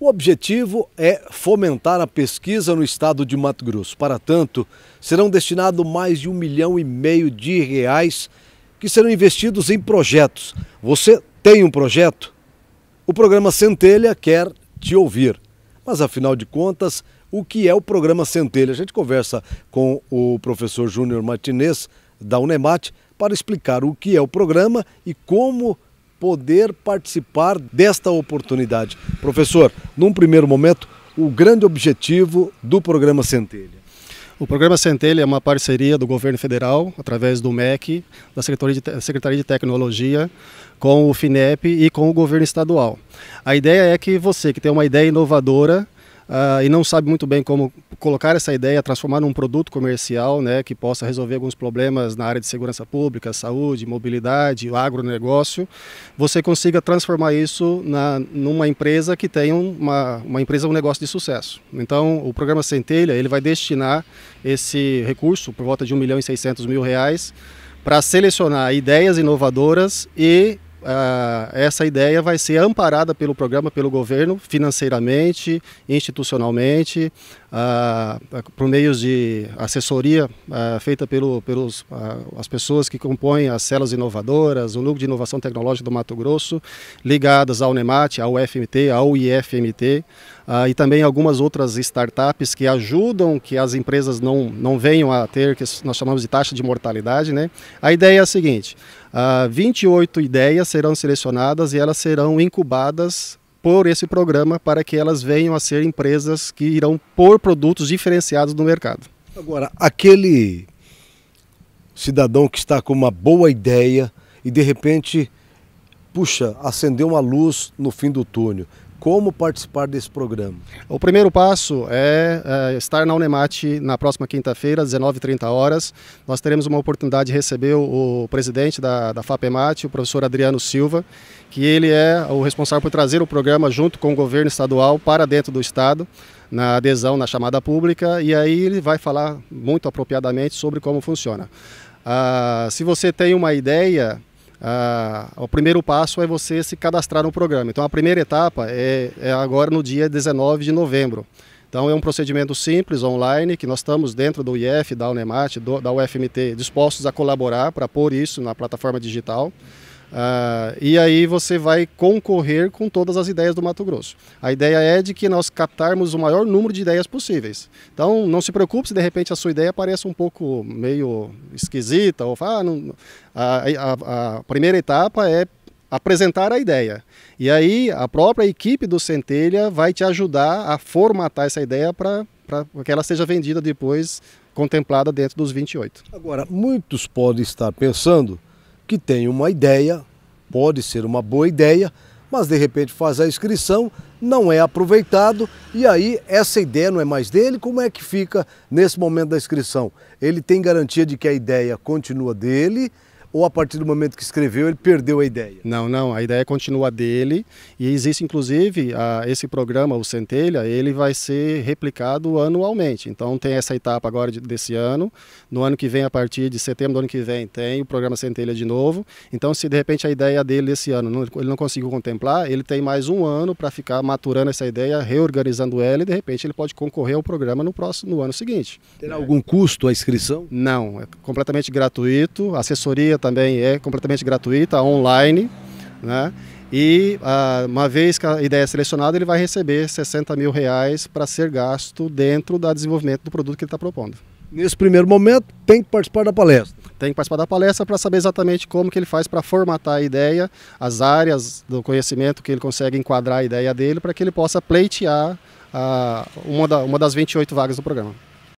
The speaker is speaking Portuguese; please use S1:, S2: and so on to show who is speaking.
S1: O objetivo é fomentar a pesquisa no estado de Mato Grosso. Para tanto, serão destinados mais de um milhão e meio de reais que serão investidos em projetos. Você tem um projeto? O programa Centelha quer te ouvir. Mas afinal de contas, o que é o programa Centelha? A gente conversa com o professor Júnior Martinez da Unemat para explicar o que é o programa e como poder participar desta oportunidade. Professor, num primeiro momento, o grande objetivo
S2: do programa Centelha. O programa Centelha é uma parceria do governo federal, através do MEC, da Secretaria de, Secretaria de Tecnologia, com o FINEP e com o governo estadual. A ideia é que você, que tem uma ideia inovadora, Uh, e não sabe muito bem como colocar essa ideia, transformar num produto comercial, né, que possa resolver alguns problemas na área de segurança pública, saúde, mobilidade, agronegócio, você consiga transformar isso na, numa empresa que tenha uma, uma empresa, um negócio de sucesso. Então, o programa Centelha, ele vai destinar esse recurso, por volta de 1 milhão e 600 mil reais, para selecionar ideias inovadoras e Uh, essa ideia vai ser amparada pelo programa, pelo governo, financeiramente, institucionalmente, ah, por meios de assessoria ah, feita pelo, pelos ah, as pessoas que compõem as células inovadoras, o núcleo de inovação tecnológica do Mato Grosso, ligadas ao NEMAT, ao FMT, ao IFMT, e também algumas outras startups que ajudam que as empresas não, não venham a ter que nós chamamos de taxa de mortalidade. Né? A ideia é a seguinte: 28 ideias serão selecionadas e elas serão incubadas por esse programa para que elas venham a ser empresas que irão pôr produtos diferenciados no mercado.
S1: Agora, aquele cidadão que está com uma boa ideia e de repente, puxa, acendeu uma luz
S2: no fim do túnel como participar desse programa? O primeiro passo é, é estar na Unemate na próxima quinta-feira, 19h30 horas. Nós teremos uma oportunidade de receber o, o presidente da, da FAPEMAT, o professor Adriano Silva, que ele é o responsável por trazer o programa junto com o governo estadual para dentro do estado na adesão na chamada pública e aí ele vai falar muito apropriadamente sobre como funciona. Ah, se você tem uma ideia ah, o primeiro passo é você se cadastrar no programa. Então, a primeira etapa é, é, agora no dia 19 de novembro. Então, é um procedimento simples, online, que nós estamos dentro do IF, da Unemat, do, da UFMT, dispostos a colaborar para pôr isso na plataforma digital. Uh, e aí você vai concorrer com todas as ideias do Mato Grosso. A ideia é de que nós captarmos o maior número de ideias possíveis. Então não se preocupe se de repente a sua ideia parece um pouco meio esquisita ou ah, não, a, a, a primeira etapa é apresentar a ideia. E aí a própria equipe do Centelha vai te ajudar a formatar essa ideia para que ela seja vendida depois, contemplada dentro dos 28.
S1: Agora, muitos podem estar pensando que tem uma ideia, pode ser uma boa ideia, mas de repente faz a inscrição, não é aproveitado e aí essa ideia não é mais dele, como é que fica nesse momento da inscrição? Ele tem garantia de que a ideia continua dele ou a partir do momento que escreveu ele perdeu a ideia?
S2: Não, não, a ideia continua dele e existe inclusive a, esse programa, o Centelha, ele vai ser replicado anualmente. Então tem essa etapa agora de, desse ano, no ano que vem, a partir de setembro do ano que vem, tem o programa Centelha de novo. Então se de repente a ideia dele esse ano não, ele não conseguiu contemplar, ele tem mais um ano para ficar maturando essa ideia, reorganizando ela e de repente ele pode concorrer ao programa no próximo no ano seguinte. Terá algum custo a inscrição? Não, é completamente gratuito, assessoria mentoria também é completamente gratuita, online, né? E ah, uma vez que a ideia é selecionada, ele vai receber 60 mil reais para ser gasto dentro do desenvolvimento do produto que ele está propondo. Nesse primeiro momento, tem que participar da palestra. Tem que participar da palestra para saber exatamente como que ele faz para formatar a ideia, as áreas do conhecimento que ele consegue enquadrar a ideia dele para que ele possa pleitear ah, uma, uma das 28 vagas do programa.